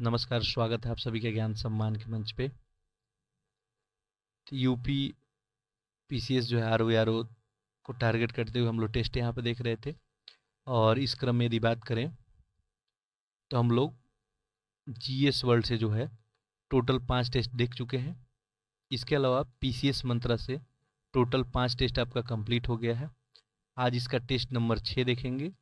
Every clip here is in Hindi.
नमस्कार स्वागत है आप सभी के ज्ञान सम्मान के मंच पे यूपी पीसीएस जो है आर ओ आर ओ को टारगेट करते हुए हम लोग टेस्ट यहाँ पे देख रहे थे और इस क्रम में यदि बात करें तो हम लोग जीएस वर्ल्ड से जो है टोटल पाँच टेस्ट देख चुके हैं इसके अलावा पीसीएस मंत्रा से टोटल पाँच टेस्ट आपका कंप्लीट हो गया है आज इसका टेस्ट नंबर छः देखेंगे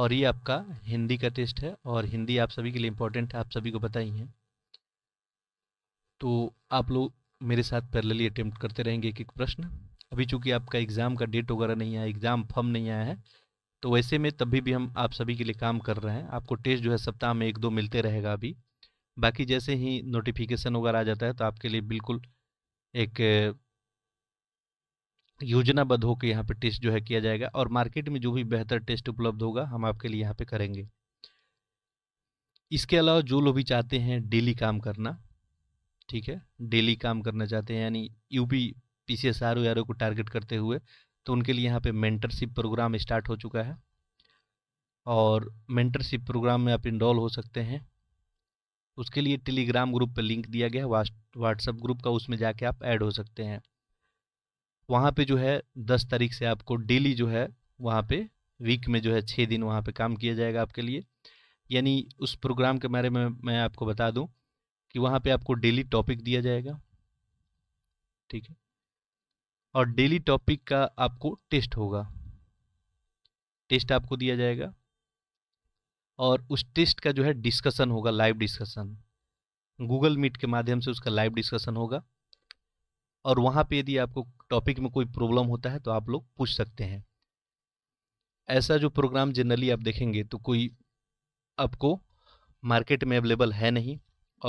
और ये आपका हिंदी का टेस्ट है और हिंदी आप सभी के लिए इम्पोर्टेंट है आप सभी को पता ही है तो आप लोग मेरे साथ पहले ही अटेम्प्ट करते रहेंगे एक एक प्रश्न अभी चूंकि आपका एग्ज़ाम का डेट वगैरह नहीं आया एग्ज़ाम फॉर्म नहीं आया है तो वैसे में तभी भी हम आप सभी के लिए काम कर रहे हैं आपको टेस्ट जो है सप्ताह में एक दो मिलते रहेगा अभी बाकी जैसे ही नोटिफिकेशन वगैरह आ जाता है तो आपके लिए बिल्कुल एक योजनाबद्ध होकर यहाँ पे टेस्ट जो है किया जाएगा और मार्केट में जो भी बेहतर टेस्ट उपलब्ध होगा हम आपके लिए यहाँ पे करेंगे इसके अलावा जो लोग भी चाहते हैं डेली काम करना ठीक है डेली काम करना चाहते हैं यानी UP P C S R O को टारगेट करते हुए तो उनके लिए यहाँ पे मेंटरशिप प्रोग्राम स्टार्ट हो चुका है और मेंटरशिप प्रोग्राम में आप इनरोल हो सकते हैं उसके लिए टेलीग्राम ग्रुप पर लिंक दिया गया है व्हाट्सअप ग्रुप का उसमें जाके आप ऐड हो सकते हैं वहाँ पे जो है दस तारीख से आपको डेली जो है वहाँ पे वीक में जो है छः दिन वहाँ पे काम किया जाएगा आपके लिए यानी उस प्रोग्राम के बारे में मैं आपको बता दूँ कि वहाँ पे आपको डेली टॉपिक दिया जाएगा ठीक है और डेली टॉपिक का आपको टेस्ट होगा टेस्ट आपको दिया जाएगा और उस टेस्ट का जो है डिस्कशन होगा लाइव डिस्कशन गूगल मीट के माध्यम से उसका लाइव डिस्कशन होगा और वहाँ पे यदि आपको टॉपिक में कोई प्रॉब्लम होता है तो आप लोग पूछ सकते हैं ऐसा जो प्रोग्राम जनरली आप देखेंगे तो कोई आपको मार्केट में अवेलेबल है नहीं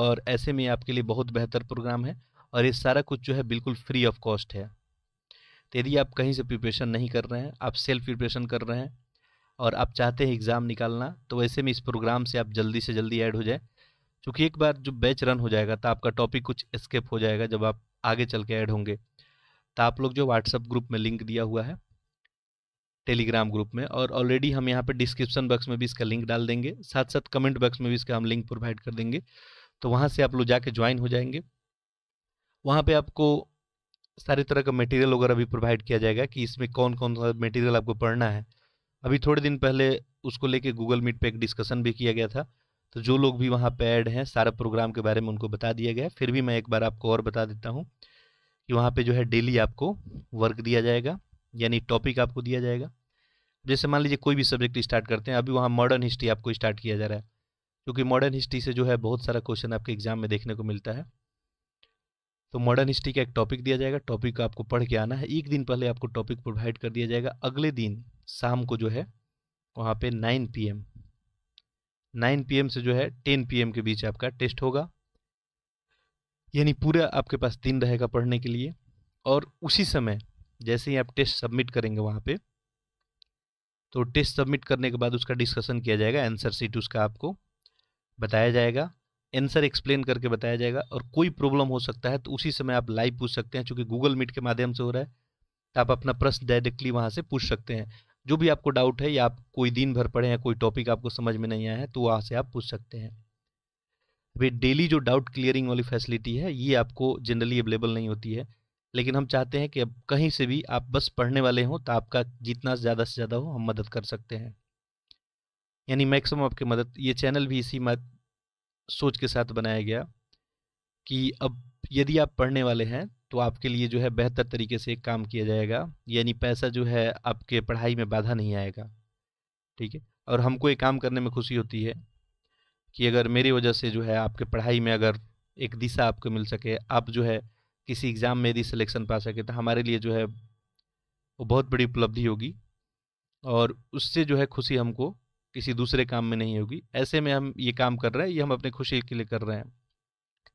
और ऐसे में आपके लिए बहुत बेहतर प्रोग्राम है और ये सारा कुछ जो है बिल्कुल फ्री ऑफ कॉस्ट है तो यदि आप कहीं से प्रिपरेशन नहीं कर रहे हैं आप सेल्फ प्रिपरेशन कर रहे हैं और आप चाहते हैं एग्ज़ाम निकालना तो वैसे में इस प्रोग्राम से आप जल्दी से जल्दी ऐड हो जाए क्योंकि एक बार जो बैच रन हो जाएगा तो आपका टॉपिक कुछ स्केप हो जाएगा जब आप आगे चल के ऐड होंगे तो आप लोग जो व्हाट्सएप ग्रुप में लिंक दिया हुआ है टेलीग्राम ग्रुप में और ऑलरेडी हम यहाँ पे डिस्क्रिप्शन बॉक्स में भी इसका लिंक डाल देंगे साथ साथ कमेंट बॉक्स में भी इसका हम लिंक प्रोवाइड कर देंगे तो वहाँ से आप लोग जाके ज्वाइन हो जाएंगे वहाँ पे आपको सारे तरह का मटेरियल वगैरह भी प्रोवाइड किया जाएगा कि इसमें कौन कौन सा मटेरियल आपको पढ़ना है अभी थोड़े दिन पहले उसको लेके गूगल मीट पर एक डिस्कशन भी किया गया था तो जो लोग भी वहाँ पे ऐड हैं सारा प्रोग्राम के बारे में उनको बता दिया गया फिर भी मैं एक बार आपको और बता देता हूँ कि वहाँ पे जो है डेली आपको वर्क दिया जाएगा यानी टॉपिक आपको दिया जाएगा जैसे मान लीजिए कोई भी सब्जेक्ट स्टार्ट करते हैं अभी वहाँ मॉडर्न हिस्ट्री आपको स्टार्ट किया जा रहा है क्योंकि मॉडर्न हिस्ट्री से जो है बहुत सारा क्वेश्चन आपके एग्जाम में देखने को मिलता है तो मॉडर्न हिस्ट्री का एक टॉपिक दिया जाएगा टॉपिक आपको पढ़ के आना है एक दिन पहले आपको टॉपिक प्रोवाइड कर दिया जाएगा अगले दिन शाम को जो है वहाँ पे nine P M nine P M से जो है टेन पी एम के बीच आपका टेस्ट होगा यानी पूरा आपके पास दिन रहेगा पढ़ने के लिए और उसी समय जैसे ही आप टेस्ट सबमिट करेंगे वहाँ पे तो टेस्ट सबमिट करने के बाद उसका डिस्कशन किया जाएगा आंसर सीट उसका आपको बताया जाएगा आंसर एक्सप्लेन करके बताया जाएगा और कोई प्रॉब्लम हो सकता है तो उसी समय आप लाइव पूछ सकते हैं चूँकि गूगल मीट के माध्यम से हो रहा है तो आप अपना प्रश्न डायरेक्टली वहाँ से पूछ सकते हैं जो भी आपको डाउट है या आप कोई दिन भर पढ़े हैं कोई टॉपिक आपको समझ में नहीं आया है तो वहाँ से आप पूछ सकते हैं अभी डेली जो डाउट क्लियरिंग वाली फैसिलिटी है ये आपको जनरली अवेलेबल नहीं होती है लेकिन हम चाहते हैं कि अब कहीं से भी आप बस पढ़ने वाले हों तो आपका जितना ज़्यादा से ज़्यादा हो हम मदद कर सकते हैं यानी मैक्सिमम आपकी मदद ये चैनल भी इसी मत सोच के साथ बनाया गया कि अब यदि आप पढ़ने वाले हैं तो आपके लिए जो है बेहतर तरीके से काम किया जाएगा यानी पैसा जो है आपके पढ़ाई में बाधा नहीं आएगा ठीक है और हमको ये काम करने में खुशी होती है कि अगर मेरी वजह से जो है आपके पढ़ाई में अगर एक दिशा आपको मिल सके आप जो है किसी एग्ज़ाम में यदि सिलेक्शन पा सके तो हमारे लिए जो है वो बहुत बड़ी उपलब्धि होगी और उससे जो है खुशी हमको किसी दूसरे काम में नहीं होगी ऐसे में हम ये काम कर रहे हैं ये हम अपने खुशी के लिए कर रहे हैं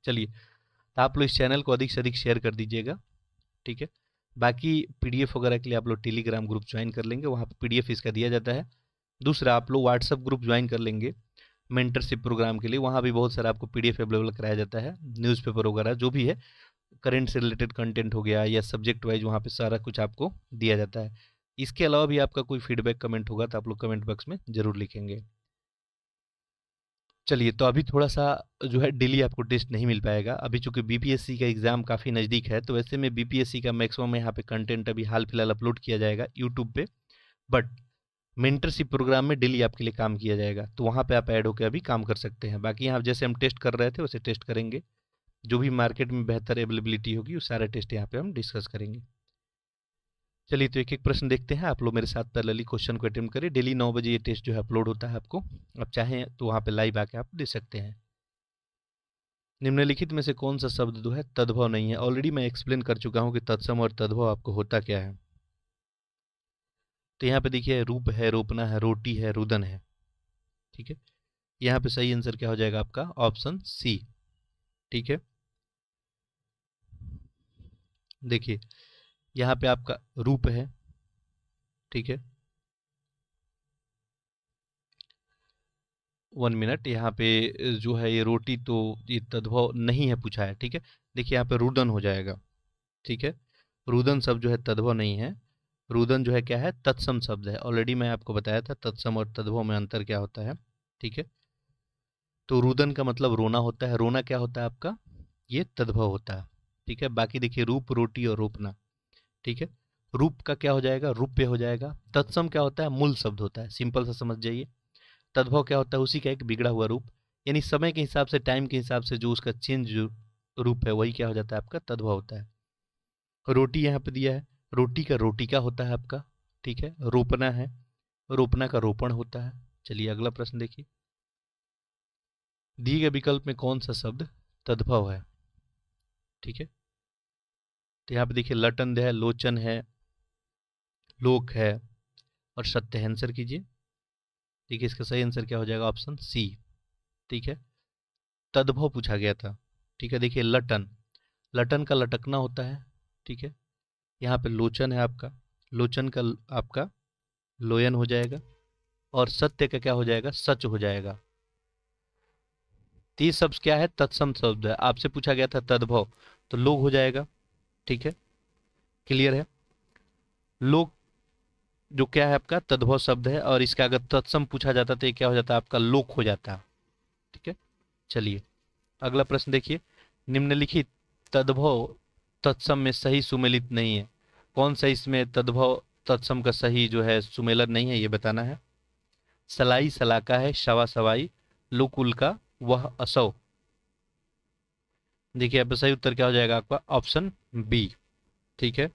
चलिए तो आप लोग इस चैनल को अधिक से अधिक शेयर कर दीजिएगा ठीक है बाकी पीडीएफ वगैरह के लिए आप लोग टेलीग्राम ग्रुप ज्वाइन कर लेंगे वहाँ पर पी इसका दिया जाता है दूसरा आप लोग व्हाट्सअप ग्रुप ज्वाइन कर लेंगे मेंटरशिप प्रोग्राम के लिए वहाँ भी बहुत सारा आपको पीडीएफ अवेलेबल कराया जाता है न्यूज़पेपर वगैरह जो भी है करेंट से रिलेटेड कंटेंट हो गया या सब्जेक्ट वाइज वहाँ पे सारा कुछ आपको दिया जाता है इसके अलावा भी आपका कोई फीडबैक कमेंट होगा तो आप लोग कमेंट बॉक्स में ज़रूर लिखेंगे चलिए तो अभी थोड़ा सा जो है डेली आपको टेस्ट नहीं मिल पाएगा अभी चूंकि बीपीएससी का एग्ज़ाम काफ़ी नज़दीक है तो वैसे में बीपीएससी का मैक्सिमम यहाँ पे कंटेंट अभी हाल फिलहाल अपलोड किया जाएगा यूट्यूब पे बट मेंटरशिप प्रोग्राम में डेली आपके लिए काम किया जाएगा तो वहाँ पे आप ऐड होकर अभी काम कर सकते हैं बाकी यहाँ जैसे हम टेस्ट कर रहे थे वैसे टेस्ट करेंगे जो भी मार्केट में बेहतर अवेलेबिलिटी होगी वो सारे टेस्ट यहाँ पे हम डिस्कस करेंगे चलिए तो एक एक प्रश्न देखते हैं आप लोग मेरे साथ पैरेलली क्वेश्चन को अटेम्प्ट करें डेली नौ बजे ये टेस्ट जो है अपलोड होता है आपको आप चाहें तो वहाँ पर लाइव आके आप दे सकते हैं निम्नलिखित में से कौन सा शब्द जो है तद्भव नहीं है ऑलरेडी मैं एक्सप्लेन कर चुका हूँ कि तत्सम और तद्भव आपको होता क्या है तो यहाँ पे देखिए रूप है रोपना है रोटी है रुदन है ठीक है यहाँ पे सही आंसर क्या हो जाएगा आपका ऑप्शन सी ठीक है देखिए यहाँ पे आपका रूप है ठीक है वन मिनट यहाँ पे जो है ये रोटी तो ये तद्भव नहीं है पूछा है ठीक है देखिए यहाँ पे रुदन हो जाएगा ठीक है रुदन सब जो है तद्भव नहीं है रुदन जो है क्या है तत्सम शब्द है ऑलरेडी मैं आपको बताया था तत्सम और तद्भव में अंतर क्या होता है ठीक है तो रुदन का मतलब रोना होता है रोना क्या होता है आपका ये तद्भव होता है ठीक है बाकी देखिए रूप रोटी और रोपना ठीक है रूप का क्या हो जाएगा रूप्य हो जाएगा तत्सम क्या होता है मूल शब्द होता है सिंपल सा समझ जाइए तद्भव क्या होता है उसी का एक बिगड़ा हुआ रूप यानी समय के हिसाब से टाइम के हिसाब से जो उसका चेंज रूप है वही क्या हो जाता है आपका तद्भव होता है रोटी यहाँ पे दिया है रोटी का रोटी का होता है आपका ठीक है रोपना है रोपना का रोपण होता है चलिए अगला प्रश्न देखिए दिए गए विकल्प में कौन सा शब्द तद्भव है ठीक है तो यहाँ पे देखिए लटन है लोचन है लोक है और सत्य आंसर कीजिए है इसका सही आंसर क्या हो जाएगा ऑप्शन सी ठीक है तद्भव पूछा गया था ठीक है देखिए लटन लटन का लटकना होता है ठीक है यहाँ पे लोचन है आपका लोचन का आपका लोयन हो जाएगा और सत्य का क्या हो जाएगा सच हो जाएगा तीस शब्द क्या है तत्सम शब्द है आपसे पूछा गया था तद्भव तो लोग हो जाएगा ठीक है क्लियर है लोग जो क्या है आपका तद्भव शब्द है और इसका अगर तत्सम पूछा जाता तो ये क्या हो जाता है आपका लोक हो जाता ठीक है चलिए अगला प्रश्न देखिए निम्नलिखित तद्भव तत्सम में सही सुमेलित नहीं है कौन सा इसमें तद्भव तत्सम का सही जो है सुमेलन नहीं है ये बताना है सलाई सलाका है शवा सवाई लुकुल का वह असौ देखिए अब सही उत्तर क्या हो जाएगा आपका ऑप्शन बी ठीक है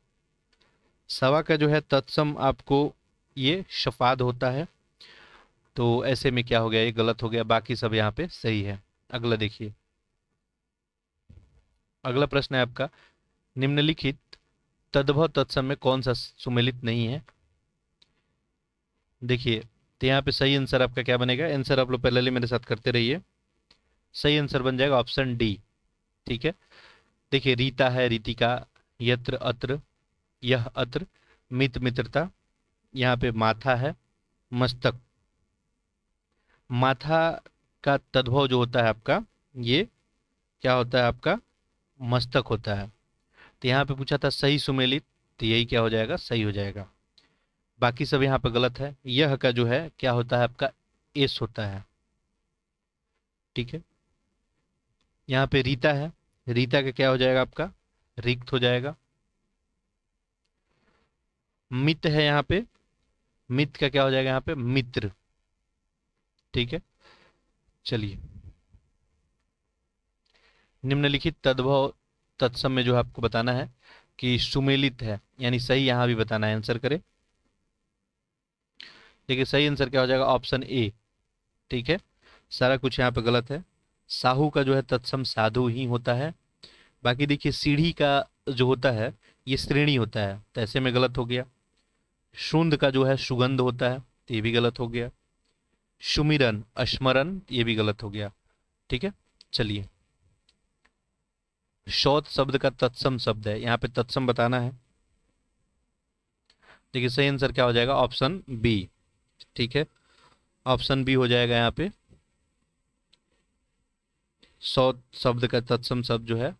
सवा का जो है तत्सम आपको ये शफाद होता है तो ऐसे में क्या हो गया ये गलत हो गया बाकी सब यहाँ पे सही है अगला देखिए अगला प्रश्न है आपका निम्नलिखित तद्भव तत्सम में कौन सा सुमेलित नहीं है देखिए तो यहाँ पे सही आंसर आपका क्या बनेगा आंसर आप लोग पहले ही मेरे साथ करते रहिए सही आंसर बन जाएगा ऑप्शन डी ठीक है देखिए रीता है रीतिका यत्र अत्र यह अत्र मित मित्रता यहाँ पे माथा है मस्तक माथा का तद्भव जो होता है आपका ये क्या होता है आपका मस्तक होता है तो यहाँ पे पूछा था सही सुमेलित तो यही क्या हो जाएगा सही हो जाएगा बाकी सब यहाँ पे गलत है यह का जो है क्या होता है आपका एस होता है ठीक है यहाँ पे रीता है रीता का क्या हो जाएगा आपका रिक्त हो जाएगा मित है यहाँ पे मित का क्या हो जाएगा यहाँ पे मित्र ठीक है चलिए निम्नलिखित तद्भव तत्सम में जो आपको बताना है कि सुमेलित है यानी सही यहां भी बताना है आंसर करें ठीक है सही आंसर क्या हो जाएगा ऑप्शन ए ठीक है सारा कुछ यहाँ पे गलत है साहू का जो है तत्सम साधु ही होता है बाकी देखिए सीढ़ी का जो होता है ये श्रेणी होता है तो ऐसे में गलत हो गया शुंद का जो है सुगंध होता है तो ये भी गलत हो गया सुमिरन स्मरण ये भी गलत हो गया ठीक है चलिए शौत शब्द का तत्सम शब्द है यहाँ पे तत्सम बताना है देखिए सही आंसर क्या हो जाएगा ऑप्शन बी ठीक है ऑप्शन बी हो जाएगा यहाँ पे शौत शब्द का तत्सम शब्द जो है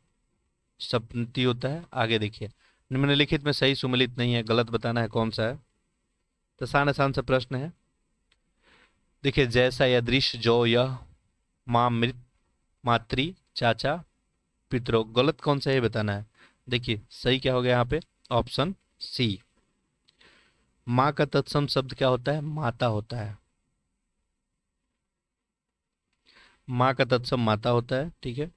सपनति होता है आगे देखिए निम्नलिखित में सही सुमिलित नहीं है गलत बताना है कौन सा है तो आसान आसान सा प्रश्न है देखिए जैसा या दृश्य जो यह माँ मृत मातृ चाचा पितरों गलत कौन सा है बताना है देखिए सही क्या हो गया यहाँ पे ऑप्शन सी माँ का तत्सम शब्द क्या होता है माता होता है माँ का तत्सम माता होता है ठीक है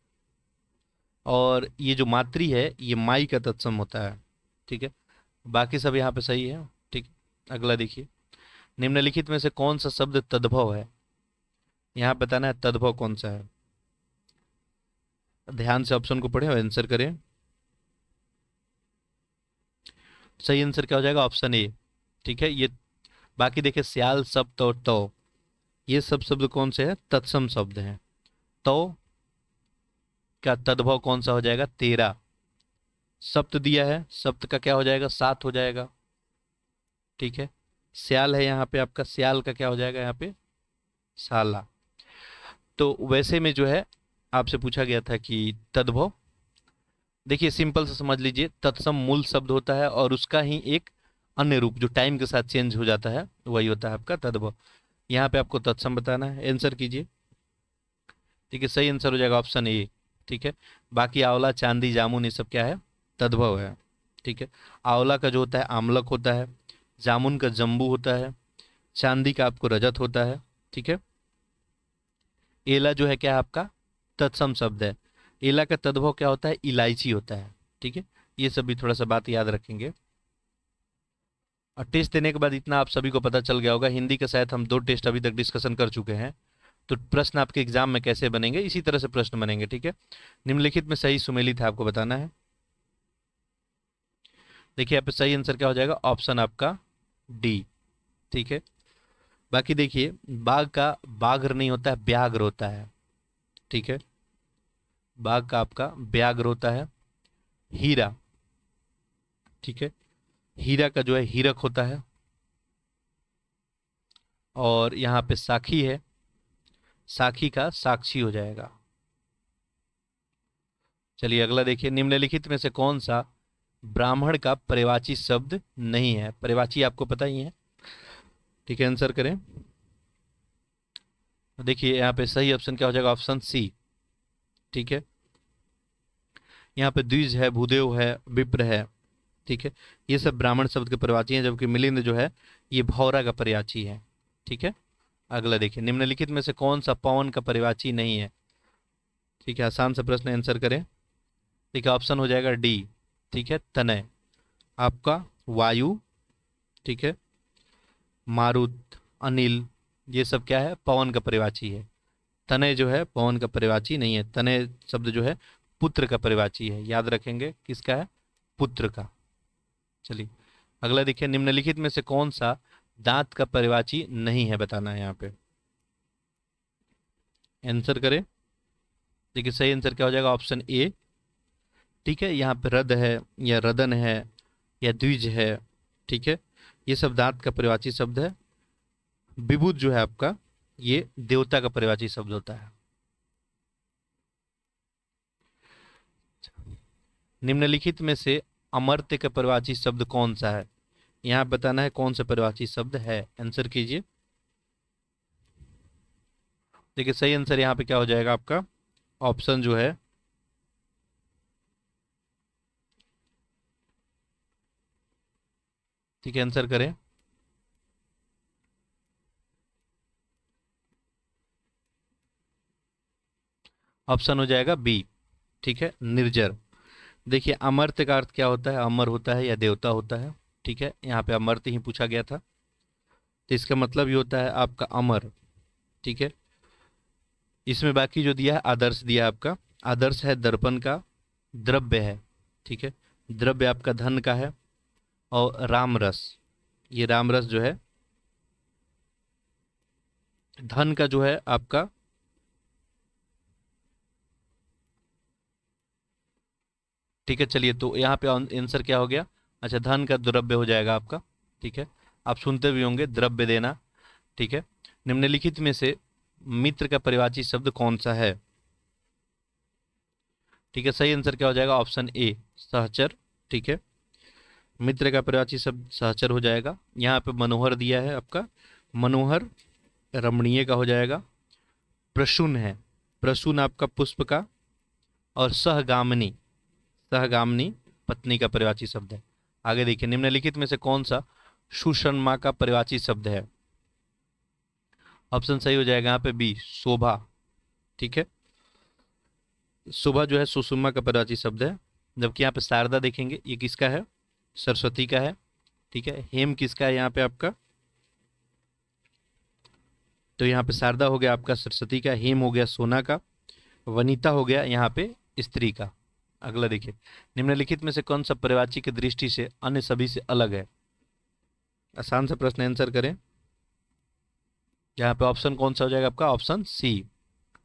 और ये जो मातृ है ये माई का तत्सम होता है ठीक है बाकी सब यहाँ पे सही है ठीक अगला देखिए निम्नलिखित में से कौन सा शब्द तद्भव है यहाँ बताना है तद्भव कौन सा है ध्यान से ऑप्शन को पढ़ें और आंसर करें सही आंसर क्या हो जाएगा ऑप्शन ए ठीक है ये बाकी देखे सियाल सब और तो ये सब शब्द कौन से हैं तत्सम शब्द हैं तो का तद्भव कौन सा हो जाएगा तेरा सप्त दिया है सप्त का क्या हो जाएगा सात हो जाएगा ठीक है सियाल है यहाँ पे आपका सियाल का क्या हो जाएगा यहाँ पे साला तो वैसे में जो है आपसे पूछा गया था कि तद्भव देखिए सिंपल से समझ लीजिए तत्सम मूल शब्द होता है और उसका ही एक अन्य रूप जो टाइम के साथ चेंज हो जाता है वही होता है आपका तद्भव यहाँ पे आपको तत्सम बताना है आंसर कीजिए ठीक है सही आंसर हो जाएगा ऑप्शन ए ठीक है बाकी आंवला चांदी जामुन ये सब क्या है तद्भव है ठीक है आंवला का जो होता है आमलक होता है जामुन का जम्बू होता है चांदी का आपको रजत होता है ठीक है एला जो है क्या आपका तत्सम शब्द है एला का तद्भव क्या होता है इलायची होता है ठीक है ये सब भी थोड़ा सा बात याद रखेंगे और टेस्ट देने के बाद इतना आप सभी को पता चल गया होगा हिंदी के शायद हम दो टेस्ट अभी तक डिस्कशन कर चुके हैं तो प्रश्न आपके एग्जाम में कैसे बनेंगे इसी तरह से प्रश्न बनेंगे ठीक है निम्नलिखित में सही सुमेलित है आपको बताना है देखिए आप सही आंसर क्या हो जाएगा ऑप्शन आपका डी ठीक है बाकी देखिए बाघ का बाघर नहीं होता है ब्याघ्र होता है ठीक है बाघ का आपका व्याघ्र होता है हीरा ठीक है हीरा का जो है हीरक होता है और यहाँ पे साखी है साखी का साक्षी हो जाएगा चलिए अगला देखिए निम्नलिखित में से कौन सा ब्राह्मण का परिवाची शब्द नहीं है परिवाची आपको पता ही है ठीक है आंसर करें तो देखिए यहाँ पे सही ऑप्शन क्या हो जाएगा ऑप्शन सी ठीक है यहाँ पे द्विज है भूदेव है विप्र है ठीक है ये सब ब्राह्मण शब्द के परिवाची हैं जबकि मिलिंद जो है ये भौरा का परिवाची है ठीक है अगला देखिए निम्नलिखित में से कौन सा पवन का परिवाची नहीं है ठीक है आसान से प्रश्न आंसर करें देखिए ऑप्शन हो जाएगा डी ठीक है तनय आपका वायु ठीक है मारुत अनिल ये सब क्या है पवन का परिवाची है तनय जो है पवन का परिवाची नहीं है तनय शब्द जो है पुत्र का परिवाची है याद रखेंगे किसका है पुत्र का चलिए अगला देखिए निम्नलिखित में से कौन सा दांत का परिवाची नहीं है बताना है यहाँ पे आंसर करें देखिए सही आंसर क्या हो जाएगा ऑप्शन ए ठीक है यहाँ पे रद है या रदन है या द्विज है ठीक है ये सब दांत का परिवाची शब्द है विभूत जो है आपका ये देवता का परिवाची शब्द होता है निम्नलिखित में से अमर्त्य का परिवाची शब्द कौन सा है यहां बताना है कौन सा परिवाची शब्द है आंसर कीजिए देखिए सही आंसर यहां पे क्या हो जाएगा आपका ऑप्शन जो है ठीक है आंसर करें ऑप्शन हो जाएगा बी ठीक है निर्जर देखिए अमर्त्य का अर्थ क्या होता है अमर होता है या देवता होता है ठीक है यहाँ पे अमर्त्य ही पूछा गया था तो इसका मतलब ये होता है आपका अमर ठीक है इसमें बाकी जो दिया है आदर्श दिया आपका आदर्श है दर्पण का द्रव्य है ठीक है द्रव्य आपका धन का है और राम रस ये राम रस जो है धन का जो है आपका ठीक है चलिए तो यहाँ पे आंसर क्या हो गया अच्छा धन का द्रव्य हो जाएगा आपका ठीक है आप सुनते भी होंगे द्रव्य देना ठीक है निम्नलिखित में से मित्र का परिवाची शब्द कौन सा है ठीक है सही आंसर क्या हो जाएगा ऑप्शन ए सहचर ठीक है मित्र का परिवाची शब्द सहचर हो जाएगा यहाँ पे मनोहर दिया है आपका मनोहर रमणीय का हो जाएगा प्रसून है प्रसून आपका पुष्प का और सहगामनी सहगामनी पत्नी का परिवाची शब्द है आगे देखिए निम्नलिखित में से कौन सा सुषमा का परिवाची शब्द है ऑप्शन सही हो जाएगा यहाँ पे बी शोभा ठीक है शोभा जो है सुषमा का परिवाची शब्द है जबकि यहाँ पे शारदा देखेंगे ये किसका है सरस्वती का है ठीक है हेम किसका है यहाँ पे आपका तो यहाँ पे शारदा हो गया आपका सरस्वती का हेम हो गया सोना का वनिता हो गया यहाँ पे स्त्री का अगला देखिए निम्नलिखित में से कौन सा परिवाची की दृष्टि से अन्य सभी से अलग है आसान से प्रश्न आंसर करें यहाँ पे ऑप्शन कौन सा हो जाएगा आपका ऑप्शन सी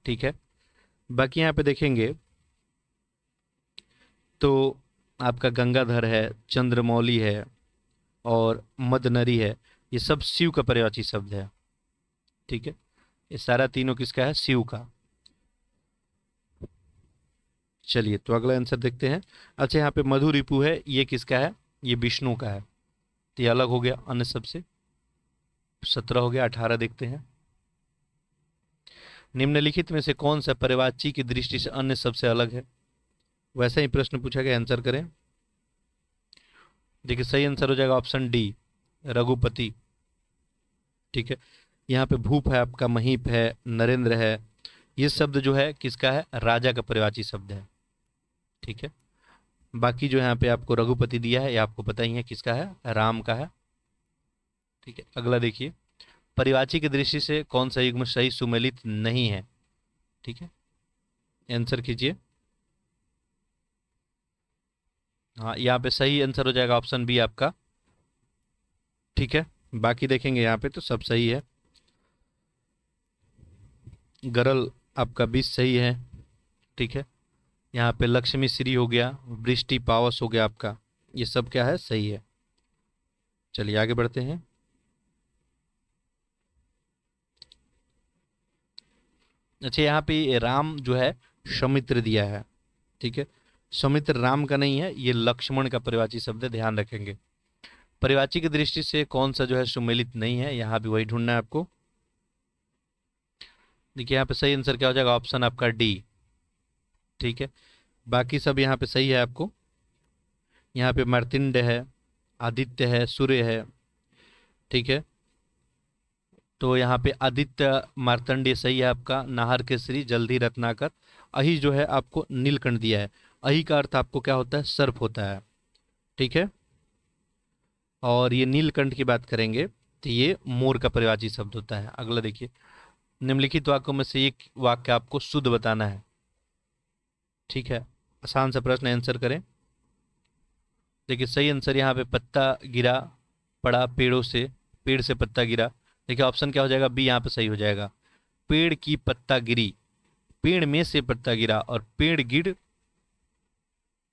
ठीक है बाकी यहाँ पे देखेंगे तो आपका गंगाधर है चंद्रमौली है और मदनरी है ये सब शिव का परिवाची शब्द है ठीक है ये सारा तीनों किसका है शिव का चलिए तो अगला आंसर देखते हैं अच्छा यहाँ पे मधु रिपु है ये किसका है ये विष्णु का है तो ये अलग हो गया अन्य सबसे सत्रह हो गया अठारह देखते हैं निम्नलिखित में से कौन सा परिवाची की दृष्टि से अन्य सबसे अलग है वैसा ही प्रश्न पूछा गया आंसर करें देखिए सही आंसर हो जाएगा ऑप्शन डी रघुपति ठीक है यहाँ पे भूप है आपका महीप है नरेंद्र है ये शब्द जो है किसका है राजा का परिवाची शब्द है ठीक है बाकी जो यहाँ पे आपको रघुपति दिया है ये आपको पता ही है किसका है राम का है ठीक है अगला देखिए परिवाची की दृष्टि से कौन सा युग्म सही सुमेलित नहीं है ठीक है आंसर कीजिए हाँ यहाँ पे सही आंसर हो जाएगा ऑप्शन बी आपका ठीक है बाकी देखेंगे यहाँ पे तो सब सही है गरल आपका बीस सही है ठीक है यहाँ पे लक्ष्मी श्री हो गया वृष्टि पावस हो गया आपका ये सब क्या है सही है चलिए आगे बढ़ते हैं अच्छा यहाँ पे राम जो है समित्र दिया है ठीक है समित्र राम का नहीं है ये लक्ष्मण का परिवाची शब्द है ध्यान रखेंगे परिवाची की दृष्टि से कौन सा जो है सुमेलित नहीं है यहाँ भी वही ढूंढना है आपको देखिए यहाँ पे सही आंसर क्या हो जाएगा ऑप्शन आपका डी ठीक है बाकी सब यहाँ पे सही है आपको यहाँ पे मर्तिंड है आदित्य है सूर्य है ठीक है तो यहाँ पे आदित्य मार्तंड सही है आपका नाहर केसरी जल्दी रत्नाकर अही जो है आपको नीलकंठ दिया है अही का अर्थ आपको क्या होता है सर्फ होता है ठीक है और ये नीलकंठ की बात करेंगे तो ये मोर का परिवाजी शब्द होता है अगला देखिए निम्नलिखित वाक्यों में से एक वाक्य आपको शुद्ध बताना है ठीक है आसान सा प्रश्न आंसर करें देखिए सही आंसर यहाँ पे पत्ता गिरा पड़ा पेड़ों से पेड़ से पत्ता गिरा देखिए ऑप्शन क्या हो जाएगा बी यहाँ पे सही हो जाएगा पेड़ की पत्ता गिरी पेड़ में से पत्ता गिरा और पेड़ गिर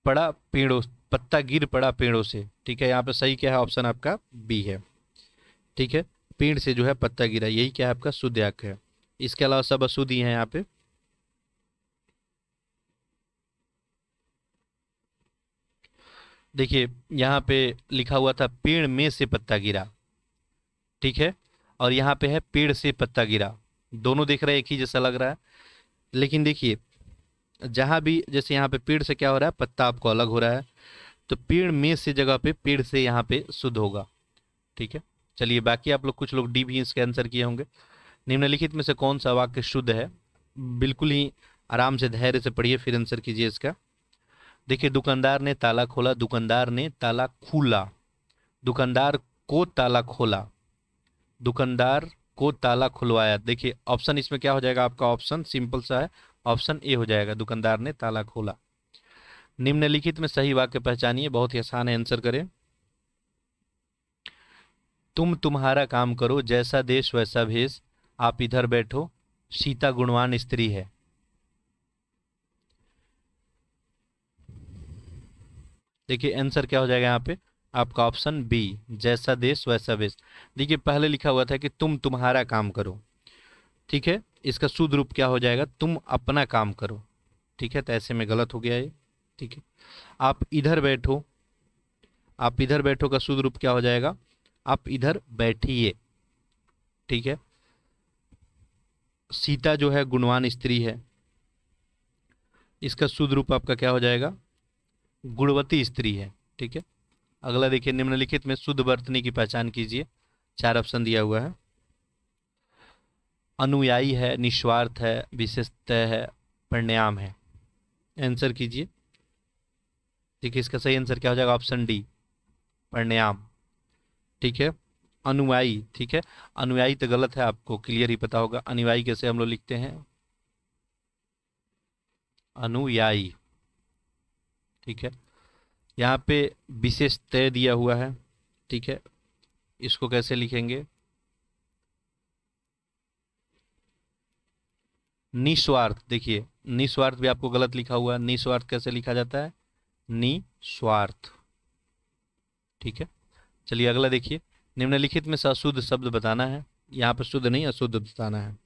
पड़ा पेड़ों पत्ता गिर पड़ा पेड़ों से ठीक है यहाँ पे सही क्या है ऑप्शन आपका बी है ठीक है पेड़ से जो है पत्ता गिरा यही क्या है आपका शुद्ध है इसके अलावा सब अशुद्ध ही है यहाँ पे देखिए यहाँ पे लिखा हुआ था पेड़ में से पत्ता गिरा ठीक है और यहाँ पे है पेड़ से पत्ता गिरा दोनों देख रहे हैं एक ही जैसा लग रहा है लेकिन देखिए जहाँ भी जैसे यहाँ पे पेड़ से क्या हो रहा है पत्ता आपको अलग हो रहा है तो पेड़ में से जगह पे पेड़ से यहाँ पे शुद्ध होगा ठीक है चलिए बाकी आप लोग कुछ लोग डी भी इसके आंसर किए होंगे निम्नलिखित में से कौन सा वाक्य शुद्ध है बिल्कुल ही आराम से धैर्य से पढ़िए फिर आंसर कीजिए इसका देखिए दुकानदार ने ताला खोला दुकानदार ने ताला खोला दुकानदार को ताला खोला दुकानदार को ताला खुलवाया देखिए ऑप्शन इसमें क्या हो जाएगा आपका ऑप्शन सिंपल सा है ऑप्शन ए हो जाएगा दुकानदार ने ताला खोला निम्नलिखित में सही वाक्य पहचानिए बहुत ही आसान है आंसर करें तुम तुम्हारा काम करो जैसा देश वैसा भेष आप इधर बैठो सीता गुणवान स्त्री है देखिए आंसर क्या हो जाएगा यहाँ पे आपका ऑप्शन बी जैसा देश वैसा वेश देखिए पहले लिखा हुआ था कि तुम तुम्हारा काम करो ठीक है इसका शुद्ध रूप क्या हो जाएगा तुम अपना काम करो ठीक है तो ऐसे में गलत हो गया ये ठीक है आप इधर बैठो आप इधर बैठो का शुद्ध रूप क्या हो जाएगा आप इधर बैठिए ठीक है सीता जो है गुणवान स्त्री है इसका शुद्ध रूप आपका क्या हो जाएगा गुणवती स्त्री है ठीक है अगला देखिए निम्नलिखित में शुद्ध वर्तनी की पहचान कीजिए चार ऑप्शन दिया हुआ है अनुयायी है निस्वार्थ है विशेषतः है परिणाम है आंसर कीजिए है इसका सही आंसर क्या हो जाएगा ऑप्शन डी परिणाम ठीक है अनुयायी ठीक है अनुयायी तो गलत है आपको क्लियर ही पता होगा अनुयायी कैसे हम लोग लिखते हैं अनुयायी ठीक है यहाँ पे विशेष तय दिया हुआ है ठीक है इसको कैसे लिखेंगे निस्वार्थ देखिए निस्वार्थ भी आपको गलत लिखा हुआ है निस्वार्थ कैसे लिखा जाता है निस्वार्थ ठीक है चलिए अगला देखिए निम्नलिखित में से अशुद्ध शब्द बताना है यहाँ पर शुद्ध नहीं अशुद्ध बताना है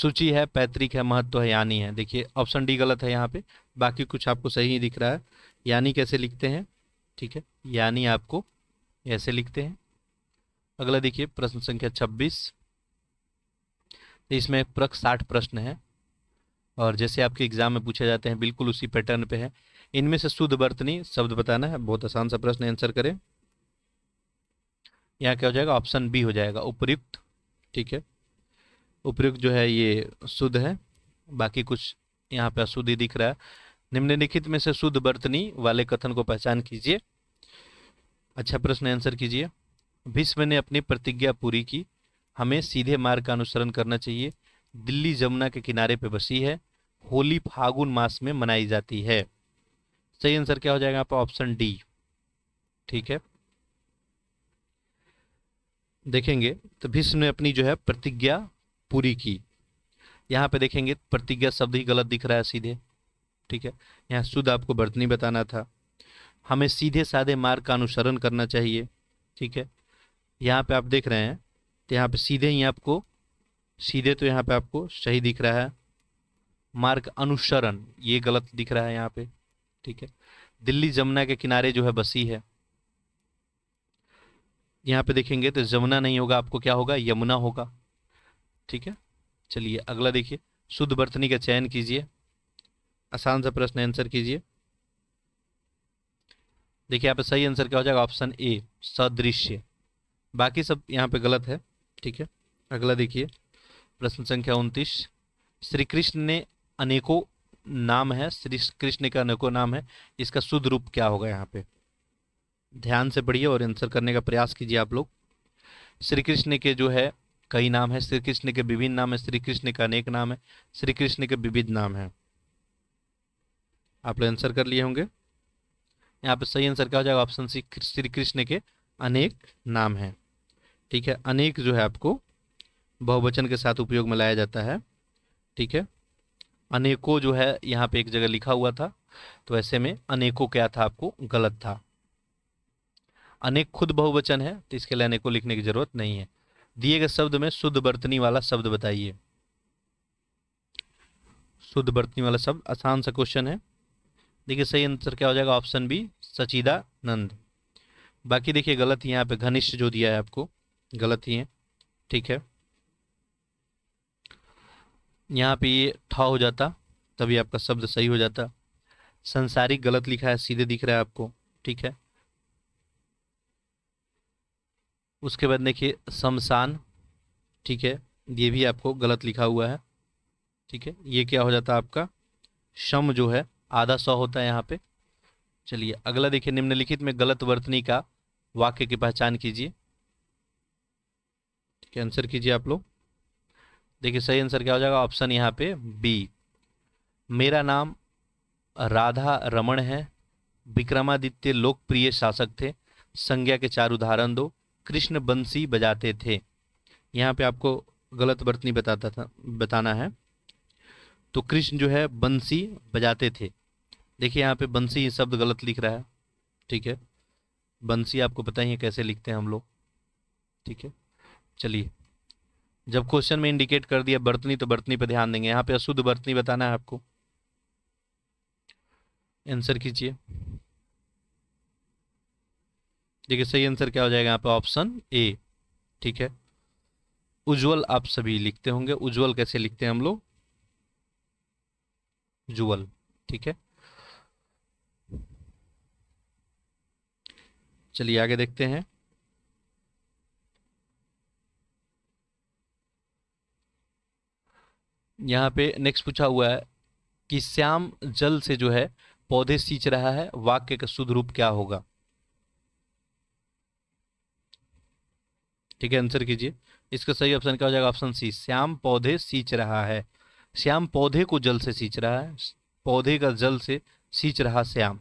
सूची है पैतृक है महत्व है यानी है देखिए ऑप्शन डी गलत है यहाँ पे बाकी कुछ आपको सही ही दिख रहा है यानी कैसे लिखते हैं ठीक है यानी आपको ऐसे लिखते हैं अगला देखिए प्रश्न संख्या छब्बीस इसमें प्रक साठ प्रश्न है और जैसे आपके एग्जाम में पूछे जाते हैं बिल्कुल उसी पैटर्न पे है इनमें से शुद्ध बर्तनी शब्द बताना है बहुत आसान सा प्रश्न आंसर करें यहाँ क्या हो जाएगा ऑप्शन बी हो जाएगा उपयुक्त ठीक है उपयुक्त जो है ये शुद्ध है बाकी कुछ यहाँ पे अशुद्ध ही दिख रहा है निम्नलिखित में से शुद्ध बर्तनी वाले कथन को पहचान कीजिए अच्छा प्रश्न आंसर कीजिए भीष्म ने अपनी प्रतिज्ञा पूरी की हमें सीधे मार्ग का अनुसरण करना चाहिए दिल्ली जमुना के किनारे पे बसी है होली फागुन मास में मनाई जाती है सही आंसर क्या हो जाएगा आपका ऑप्शन डी ठीक है देखेंगे तो भीष्म ने अपनी जो है प्रतिज्ञा पूरी की यहाँ पे देखेंगे प्रतिज्ञा शब्द ही गलत दिख रहा है सीधे ठीक है यहाँ शुद्ध आपको बर्तनी बताना था हमें सीधे साधे मार्ग का अनुसरण करना चाहिए ठीक है यहाँ पे आप देख रहे हैं तो यहाँ पे सीधे ही आपको सीधे तो यहाँ पे आपको सही दिख रहा है मार्ग अनुसरण ये गलत दिख रहा है यहाँ पे ठीक है दिल्ली जमुना के किनारे जो है बसी है यहाँ पे देखेंगे तो जमुना नहीं होगा आपको क्या होगा यमुना होगा ठीक है चलिए अगला देखिए शुद्ध बर्तनी का चयन कीजिए आसान सा प्रश्न आंसर कीजिए देखिए यहाँ पे सही आंसर क्या हो जाएगा ऑप्शन ए सदृश्य बाकी सब यहाँ पे गलत है ठीक है अगला देखिए प्रश्न संख्या उनतीस श्री कृष्ण ने अनेकों नाम है श्री कृष्ण का अनेकों नाम है इसका शुद्ध रूप क्या होगा यहाँ पे ध्यान से पढ़िए और आंसर करने का प्रयास कीजिए आप लोग श्री कृष्ण के जो है कई नाम है श्री कृष्ण के विभिन्न नाम है श्री कृष्ण का अनेक नाम है श्री कृष्ण के विविध नाम है आप लोग आंसर कर लिए होंगे यहाँ पे सही आंसर क्या हो जाएगा ऑप्शन सी श्री कृष्ण के अनेक नाम है ठीक है अनेक जो है आपको बहुवचन के साथ उपयोग में लाया जाता है ठीक है अनेकों जो है यहाँ पे एक जगह लिखा हुआ था तो ऐसे में अनेकों क्या था आपको गलत था अनेक खुद बहुवचन है तो इसके लिए अनेकों लिखने की जरूरत नहीं है दिए गए शब्द में शुद्ध बर्तनी वाला शब्द बताइए शुद्ध बर्तनी वाला शब्द आसान सा क्वेश्चन है देखिए सही आंसर क्या हो जाएगा ऑप्शन बी सचिदानंद बाकी देखिए गलत यहाँ पे घनिष्ठ जो दिया है आपको गलत ही है ठीक है यहाँ पे ये ठा हो जाता तभी आपका शब्द सही हो जाता संसारिक गलत लिखा है सीधे दिख रहा है आपको ठीक है उसके बाद देखिए शमशान ठीक है ये भी आपको गलत लिखा हुआ है ठीक है ये क्या हो जाता है आपका शम जो है आधा सौ होता है यहाँ पे चलिए अगला देखिए निम्नलिखित में गलत वर्तनी का वाक्य की पहचान कीजिए ठीक है आंसर कीजिए आप लोग देखिए सही आंसर क्या हो जाएगा ऑप्शन यहाँ पे बी मेरा नाम राधा रमण है विक्रमादित्य लोकप्रिय शासक थे संज्ञा के चार उदाहरण दो कृष्ण बंसी बजाते थे यहाँ पे आपको गलत बर्तनी बताता था बताना है तो कृष्ण जो है बंसी बजाते थे देखिए यहाँ पे बंसी शब्द गलत लिख रहा है ठीक है बंसी आपको पता ही है कैसे लिखते हैं हम लोग ठीक है चलिए जब क्वेश्चन में इंडिकेट कर दिया बर्तनी तो बर्तनी पर ध्यान देंगे यहाँ पे अशुद्ध बर्तनी बताना है आपको आंसर कीजिए देखिए सही आंसर क्या हो जाएगा यहाँ पे ऑप्शन ए ठीक है उज्जवल आप सभी लिखते होंगे उज्जवल कैसे लिखते हैं हम लोग उज्जवल ठीक है चलिए आगे देखते हैं यहाँ पे नेक्स्ट पूछा हुआ है कि श्याम जल से जो है पौधे सींच रहा है वाक्य का शुद्ध रूप क्या होगा ठीक है आंसर कीजिए इसका सही ऑप्शन क्या हो जाएगा ऑप्शन सी श्याम पौधे सींच रहा है श्याम पौधे को जल से सींच रहा है पौधे का जल से सींच रहा श्याम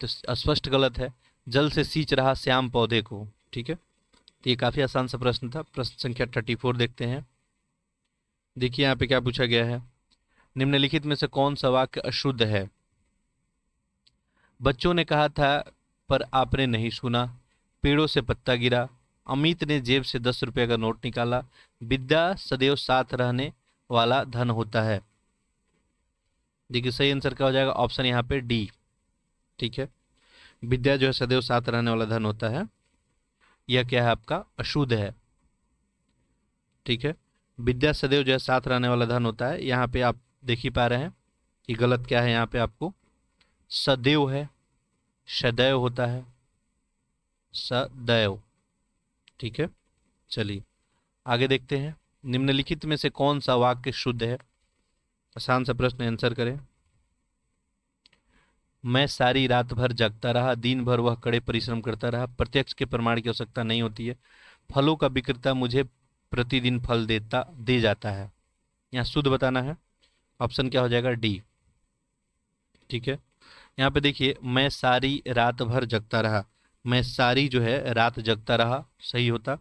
तो स्पष्ट गलत है जल से सींच रहा श्याम पौधे को ठीक है तो ये काफ़ी आसान सा प्रश्न था प्रश्न संख्या थर्टी फोर देखते हैं देखिए यहाँ पे क्या पूछा गया है निम्नलिखित में से कौन सा वाक्य अशुद्ध है बच्चों ने कहा था पर आपने नहीं सुना पेड़ों से पत्ता गिरा अमित ने जेब से दस रुपये का नोट निकाला विद्या सदैव साथ रहने वाला धन होता है देखिए सही आंसर क्या हो जाएगा ऑप्शन यहाँ पे डी ठीक है विद्या जो है सदैव साथ रहने वाला धन होता है यह क्या है आपका अशुद्ध है ठीक है विद्या सदैव जो है साथ रहने वाला धन होता है यहाँ पे आप देख ही पा रहे हैं कि गलत क्या है यहाँ पे आपको सदैव है सदैव होता है सदैव ठीक है चलिए आगे देखते हैं निम्नलिखित में से कौन सा वाक्य शुद्ध है आसान सा प्रश्न आंसर करें मैं सारी रात भर जगता रहा दिन भर वह कड़े परिश्रम करता रहा प्रत्यक्ष के प्रमाण की आवश्यकता नहीं होती है फलों का विक्रेता मुझे प्रतिदिन फल देता दे जाता है यहाँ शुद्ध बताना है ऑप्शन क्या हो जाएगा डी ठीक है यहाँ पे देखिए मैं सारी रात भर जगता रहा मैं सारी जो है रात जगता रहा सही होता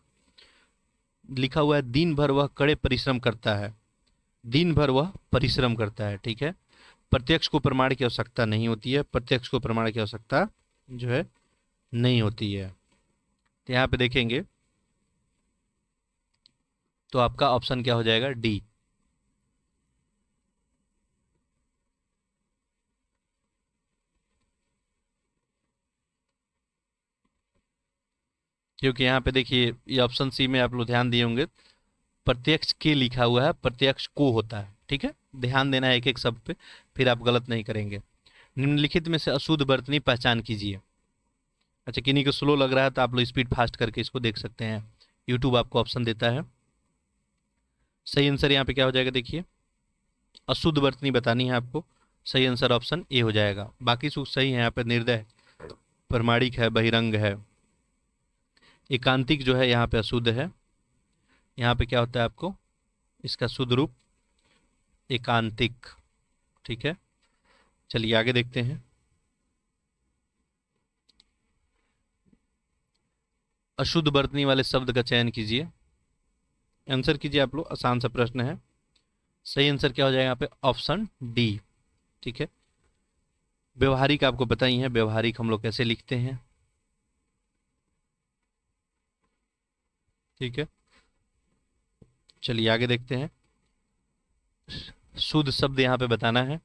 लिखा हुआ है दिन भर वह कड़े परिश्रम करता है दिन भर वह परिश्रम करता है ठीक है प्रत्यक्ष को प्रमाण की आवश्यकता नहीं होती है प्रत्यक्ष को प्रमाण की आवश्यकता जो है नहीं होती है तो यहाँ पे देखेंगे तो आपका ऑप्शन क्या हो जाएगा डी क्योंकि यहाँ पे देखिए ये ऑप्शन सी में आप लोग ध्यान दिए होंगे प्रत्यक्ष के लिखा हुआ है प्रत्यक्ष को होता है ठीक है ध्यान देना है एक एक शब्द पे फिर आप गलत नहीं करेंगे निम्नलिखित में से अशुद्ध बर्तनी पहचान कीजिए अच्छा किन्हीं को स्लो लग रहा है तो आप लोग स्पीड फास्ट करके इसको देख सकते हैं यूट्यूब आपको ऑप्शन देता है सही आंसर यहाँ पे क्या हो जाएगा देखिए अशुद्ध बर्तनी बतानी है आपको सही आंसर ऑप्शन ए हो जाएगा बाकी सूख सही है यहाँ पे निर्दय प्रमाणिक है बहिरंग है एकांतिक जो है यहाँ पे अशुद्ध है यहाँ पे क्या होता है आपको इसका शुद्ध रूप एकांतिक ठीक है चलिए आगे देखते हैं अशुद्ध बरतनी वाले शब्द का चयन कीजिए आंसर कीजिए आप लोग आसान सा प्रश्न है सही आंसर क्या हो जाएगा यहाँ पे ऑप्शन डी ठीक है व्यवहारिक आपको बताइए है व्यवहारिक हम लोग कैसे लिखते हैं ठीक है चलिए आगे देखते हैं शुद्ध शब्द यहां पे बताना है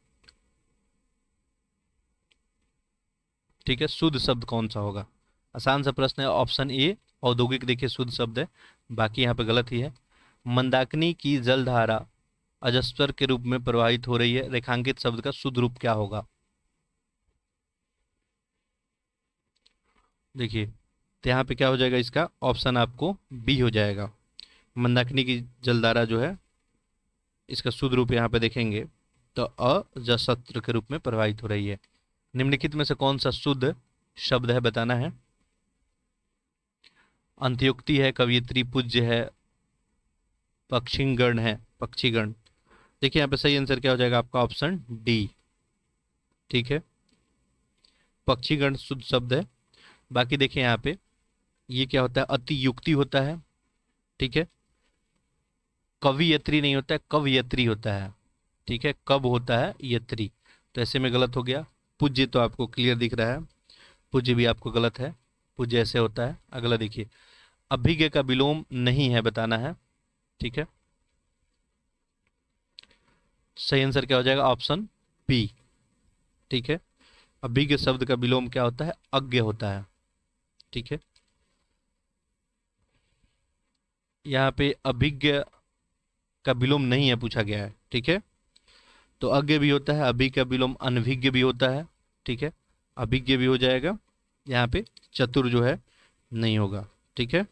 ठीक है शुद्ध शब्द कौन सा होगा आसान सा प्रश्न है ऑप्शन ए औद्योगिक देखिए शुद्ध शब्द है बाकी यहाँ पे गलत ही है मंदाकिनी की जलधारा अजस्वर के रूप में प्रवाहित हो रही है रेखांकित शब्द का शुद्ध रूप क्या होगा देखिए तो यहाँ पे क्या हो जाएगा इसका ऑप्शन आपको बी हो जाएगा मंदाकिनी की जलधारा जो है इसका शुद्ध रूप यहाँ पे देखेंगे तो अजसत्र के रूप में प्रवाहित हो रही है निम्नलिखित में से कौन सा शुद्ध शब्द है बताना है अंत्योक्ति है कवियत्री पूज्य है पक्षिंगण है पक्षीगण देखिए यहाँ पे सही आंसर क्या हो जाएगा आपका ऑप्शन डी ठीक है पक्षीगण शुद्ध शब्द है बाकी देखिए यहाँ पे ये क्या होता है अतियुक्ति होता है ठीक है कवियत्री नहीं होता है कवयत्री होता है ठीक है कब होता है यत्री तो ऐसे में गलत हो गया पूज्य तो आपको क्लियर दिख रहा है पूज्य भी आपको गलत है पूज्य ऐसे होता है अगला देखिए अभिज्ञ का विलोम नहीं है बताना है ठीक है सही आंसर क्या हो जाएगा ऑप्शन बी ठीक है अभिज्ञ शब्द का विलोम क्या होता है अज्ञ होता है ठीक है यहाँ पे अभिज्ञ का विलोम नहीं है पूछा गया है ठीक है तो अज्ञ भी होता है अभिज्ञ का विलोम अनभिज्ञ भी होता है ठीक है अभिज्ञ भी हो जाएगा यहाँ पे चतुर जो है नहीं होगा ठीक है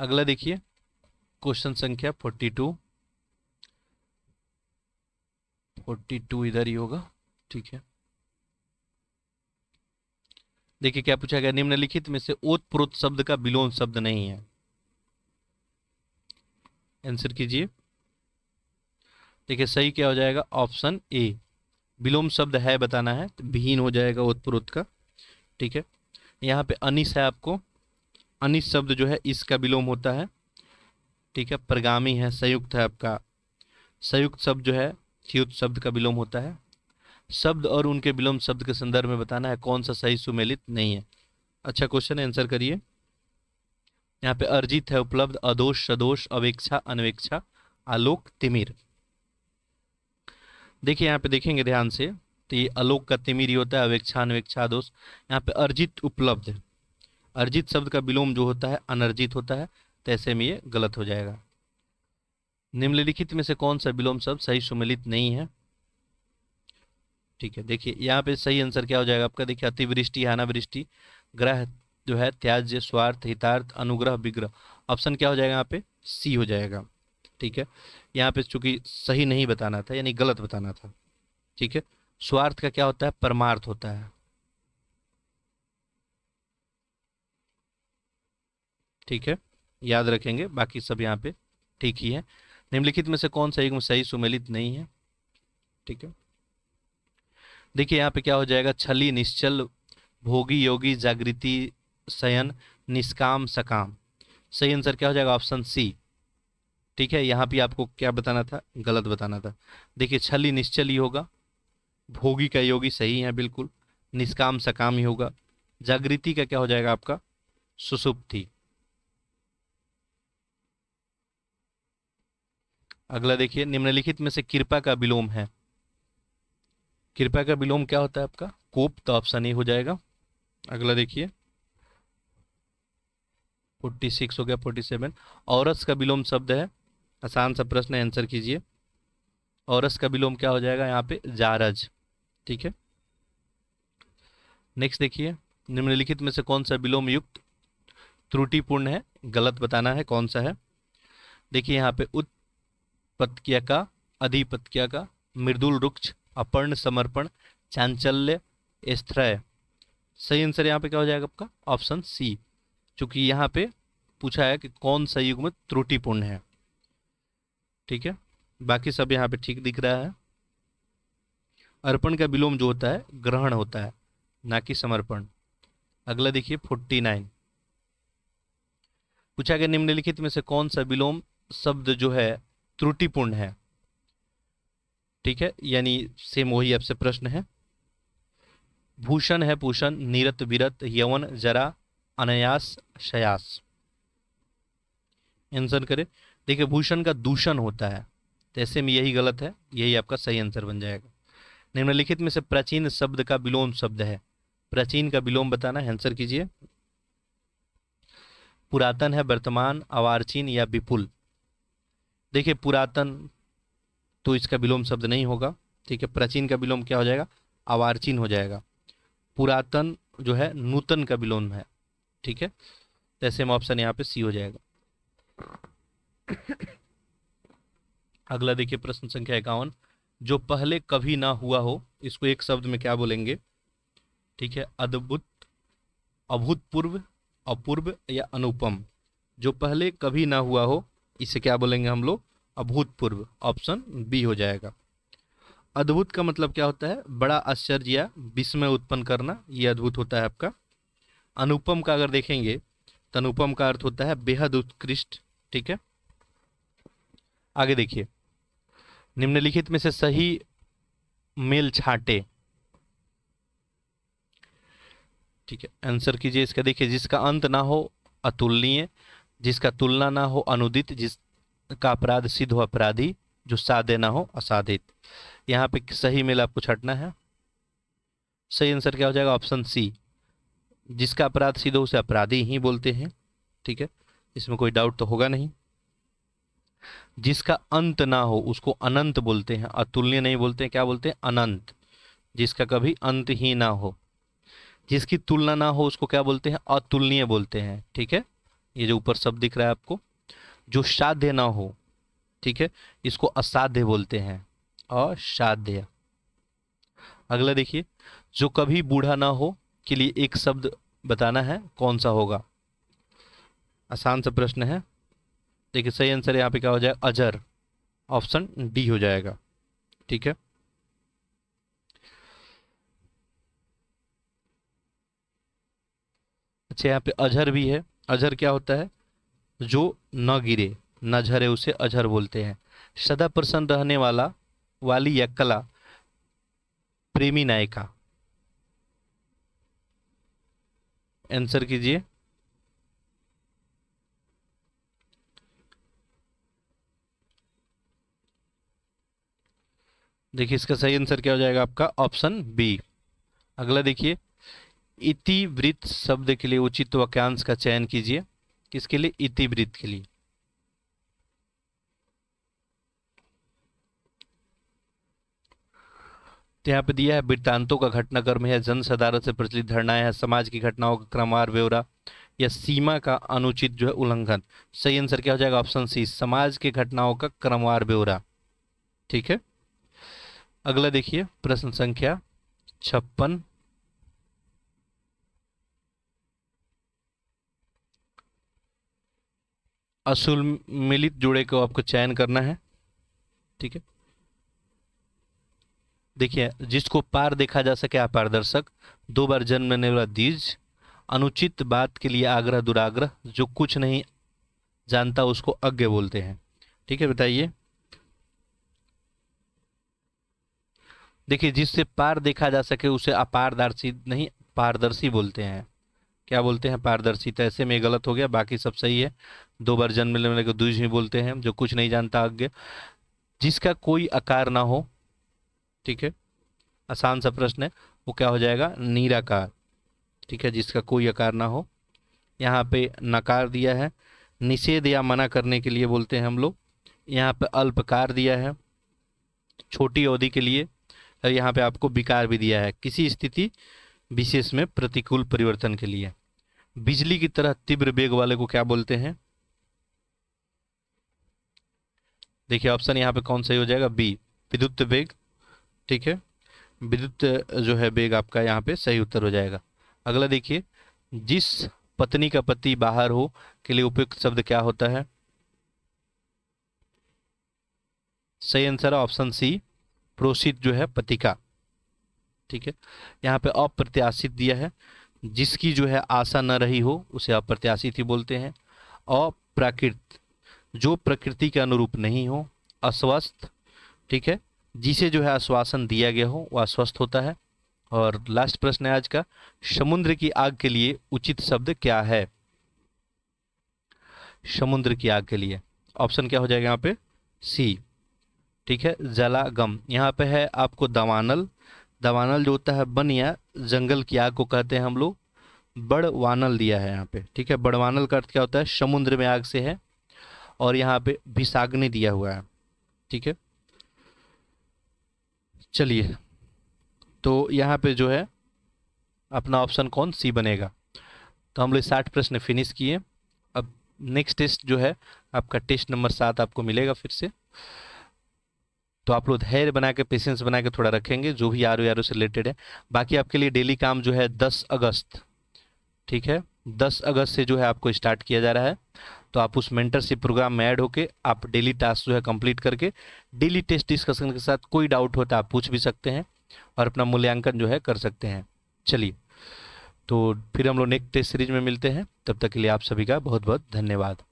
अगला देखिए क्वेश्चन संख्या फोर्टी टू फोर्टी टू इधर ही होगा ठीक है देखिए क्या पूछा गया निम्नलिखित में से ओतप्रोत शब्द का विलोम शब्द नहीं है आंसर कीजिए देखिए सही क्या हो जाएगा ऑप्शन ए विलोम शब्द है बताना है तो विहीन हो जाएगा ओतप्रोत का ठीक है यहाँ पे अनिश है आपको अनिश शब्द जो है इसका विलोम होता है ठीक है प्रगामी है संयुक्त है आपका संयुक्त शब्द जो है च्युत शब्द का विलोम होता है शब्द और उनके विलोम शब्द के संदर्भ में बताना है कौन सा सही सुमेलित नहीं है अच्छा क्वेश्चन आंसर करिए यहाँ पे अर्जित है उपलब्ध अदोष सदोष अवेक्षा अनवेक्षा आलोक तिमिर देखिए यहाँ पे देखेंगे ध्यान से तो ये अलोक का तिमिर ही होता है अवेक्षा अनवेक्षा आदोष यहाँ पे अर्जित उपलब्ध अर्जित शब्द का विलोम जो होता है अनर्जित होता है तैसे तो ऐसे में ये गलत हो जाएगा निम्नलिखित में से कौन सा विलोम शब्द सही सुमिलित नहीं है ठीक है देखिए यहाँ पे सही आंसर क्या हो जाएगा आपका देखिए अतिवृष्टि अनावृष्टि ग्रह जो है त्याज्य स्वार्थ हितार्थ अनुग्रह विग्रह ऑप्शन क्या हो जाएगा यहाँ पे सी हो जाएगा ठीक है यहाँ पे चूंकि सही नहीं बताना था यानी गलत बताना था ठीक है स्वार्थ का क्या होता है परमार्थ होता है ठीक है याद रखेंगे बाकी सब यहाँ पे ठीक ही है निम्नलिखित में से कौन सा एक सही सुमेलित नहीं है ठीक है देखिए यहाँ पे क्या हो जाएगा छली निश्चल भोगी योगी जागृति शयन निष्काम सकाम सही आंसर क्या हो जाएगा ऑप्शन सी ठीक है यहाँ भी आपको क्या बताना था गलत बताना था देखिए छली निश्चल ही होगा भोगी का योगी सही है बिल्कुल निष्काम सकाम ही होगा जागृति का क्या हो जाएगा आपका सुसुप्ति अगला देखिए निम्नलिखित में से कृपा का विलोम है कृपया का विलोम क्या होता है आपका कोप तो ऑप्शन ए हो जाएगा अगला देखिए फोर्टी सिक्स हो गया फोर्टी सेवन औरस का विलोम शब्द है आसान सा प्रश्न आंसर कीजिए औरस का विलोम क्या हो जाएगा यहाँ पे जारज ठीक है नेक्स्ट देखिए निम्नलिखित में से कौन सा विलोम युक्त त्रुटिपूर्ण है गलत बताना है कौन सा है देखिए यहाँ पे उत्पत्किया का अधिपत्किया का मृदुल रुक्ष अपर्ण समर्पण चांचल्य स्थ्रय सही आंसर यहाँ पे क्या हो जाएगा आपका ऑप्शन सी चूंकि यहाँ पे पूछा है कि कौन युग में त्रुटिपूर्ण है ठीक है बाकी सब यहाँ पे ठीक दिख रहा है अर्पण का विलोम जो होता है ग्रहण होता है ना कि समर्पण अगला देखिए फोर्टी नाइन पूछा गया निम्नलिखित में से कौन सा विलोम शब्द जो है त्रुटिपूर्ण है ठीक है यानी सेम वही आपसे प्रश्न है भूषण है भूषण निरत विरत यवन जरा अनयास शयास आंसर करें देखिए भूषण का दूषण होता है तो ऐसे में यही गलत है यही आपका सही आंसर बन जाएगा निम्नलिखित में से प्राचीन शब्द का विलोम शब्द है प्राचीन का विलोम बताना है आंसर कीजिए पुरातन है वर्तमान अवारचीन या विपुल देखिए पुरातन तो इसका विलोम शब्द नहीं होगा ठीक है प्राचीन का विलोम क्या हो जाएगा अवार्चीन हो जाएगा पुरातन जो है नूतन का विलोम है ठीक है तो ऐसे में ऑप्शन यहाँ पे सी हो जाएगा अगला देखिए प्रश्न संख्या इक्यावन जो पहले कभी ना हुआ हो इसको एक शब्द में क्या बोलेंगे ठीक है अद्भुत अभूतपूर्व अपूर्व या अनुपम जो पहले कभी ना हुआ हो इसे क्या बोलेंगे हम लोग अभूतपूर्व ऑप्शन बी हो जाएगा अद्भुत का मतलब क्या होता है बड़ा आश्चर्य या विस्मय उत्पन्न करना ये अद्भुत होता है आपका अनुपम का अगर देखेंगे तो अनुपम का अर्थ होता है बेहद उत्कृष्ट ठीक है आगे देखिए निम्नलिखित में से सही मेल छाटे ठीक है आंसर कीजिए इसका देखिए जिसका अंत ना हो अतुलनीय जिसका तुलना ना हो अनुदित जिस का अपराध सिद्ध हो अपराधी जो साधे ना हो असाधित यहाँ पे सही मेला आपको छटना है सही आंसर क्या हो जाएगा ऑप्शन सी जिसका अपराध सिद्ध हो उसे अपराधी ही बोलते हैं ठीक है इसमें कोई डाउट तो होगा नहीं जिसका अंत ना हो उसको अनंत बोलते हैं अतुल्य नहीं बोलते हैं क्या बोलते हैं अनंत जिसका कभी अंत ही ना हो जिसकी तुलना ना हो उसको क्या बोलते हैं अतुलनीय बोलते हैं ठीक है ये जो ऊपर शब्द दिख रहा है आपको जो साध्य ना हो ठीक है इसको असाध्य बोलते हैं असाध्य अगला देखिए जो कभी बूढ़ा ना हो के लिए एक शब्द बताना है कौन सा होगा आसान सा प्रश्न है देखिए सही आंसर यहाँ पे क्या हो जाए अजर ऑप्शन डी हो जाएगा ठीक है अच्छा यहाँ पे अजहर भी है अजहर क्या होता है जो न गिरे न झरे उसे अझर बोलते हैं सदा प्रसन्न रहने वाला वाली या कला प्रेमी नायिका आंसर कीजिए देखिए इसका सही आंसर क्या हो जाएगा आपका ऑप्शन बी अगला देखिए इतिवृत्त शब्द के लिए उचित वाक्यांश का चयन कीजिए किसके लिए इतिवृत्त के लिए यहाँ पे दिया है वृत्तांतों का घटनाक्रम है जन सदारत से प्रचलित धरना है समाज की घटनाओं का क्रमवार ब्यौरा या सीमा का अनुचित जो है उल्लंघन सही आंसर क्या हो जाएगा ऑप्शन सी समाज की घटनाओं का क्रमवार ब्यौरा ठीक है अगला देखिए प्रश्न संख्या छप्पन असुल मिलित जोड़े को आपको चयन करना है ठीक है देखिए जिसको पार देखा जा सके अपारदर्शक दो बार जन्म लेने वाला दीज अनुचित बात के लिए आग्रह दुराग्रह जो कुछ नहीं जानता उसको अज्ञ बोलते हैं ठीक है बताइए देखिए जिससे पार देखा जा सके उसे अपारदर्शी नहीं पारदर्शी बोलते हैं क्या बोलते हैं पारदर्शी तो ऐसे में गलत हो गया बाकी सब सही है दो बार जन्म लेने को द्विज ही बोलते हैं जो कुछ नहीं जानता आज्ञ जिसका कोई आकार ना हो ठीक है आसान सा प्रश्न है वो क्या हो जाएगा निराकार ठीक है जिसका कोई आकार ना हो यहाँ पे नकार दिया है निषेध या मना करने के लिए बोलते हैं हम लोग यहाँ पे अल्पकार दिया है छोटी अवधि के लिए और यहाँ पे आपको विकार भी दिया है किसी स्थिति विशेष में प्रतिकूल परिवर्तन के लिए बिजली की तरह तीव्र वेग वाले को क्या बोलते हैं देखिए ऑप्शन यहाँ पे कौन सही हो जाएगा बी विद्युत वेग ठीक है विद्युत जो है वेग आपका यहाँ पे सही उत्तर हो जाएगा अगला देखिए जिस पत्नी का पति बाहर हो के लिए उपयुक्त शब्द क्या होता है सही आंसर है ऑप्शन सी प्रोषित जो है पति का ठीक है यहाँ पे अप्रत्याशित दिया है जिसकी जो है आशा न रही हो उसे अप्रत्याशित ही बोलते हैं अप्राकृत जो प्रकृति के अनुरूप नहीं हो अस्वस्थ ठीक है जिसे जो है आश्वासन दिया गया हो वह अस्वस्थ होता है और लास्ट प्रश्न है आज का समुद्र की आग के लिए उचित शब्द क्या है समुद्र की आग के लिए ऑप्शन क्या हो जाएगा यहाँ पे सी ठीक है जलागम यहाँ पे है आपको दवानल दवानल जो होता है बन या जंगल की आग को कहते हैं हम लोग बड़वानल दिया है यहाँ पे ठीक है बड़वानल का अर्थ क्या होता है समुद्र में आग से है और यहाँ पे विषाग्नि दिया हुआ है ठीक है चलिए तो यहाँ पे जो है अपना ऑप्शन कौन सी बनेगा तो हम लोग साठ प्रश्न फिनिश किए अब नेक्स्ट टेस्ट जो है आपका टेस्ट नंबर सात आपको मिलेगा फिर से तो आप लोग धैर्य बना के पेशेंस बना के थोड़ा रखेंगे जो भी आर ओ से रिलेटेड है बाकी आपके लिए डेली काम जो है दस अगस्त ठीक है दस अगस्त से जो है आपको स्टार्ट किया जा रहा है तो आप उस मेंटरशिप प्रोग्राम में ऐड होके आप डेली टास्क जो है कंप्लीट करके डेली टेस्ट डिस्कशन के साथ कोई डाउट हो तो आप पूछ भी सकते हैं और अपना मूल्यांकन जो है कर सकते हैं चलिए तो फिर हम लोग नेक्स्ट टेस्ट सीरीज में मिलते हैं तब तक के लिए आप सभी का बहुत बहुत धन्यवाद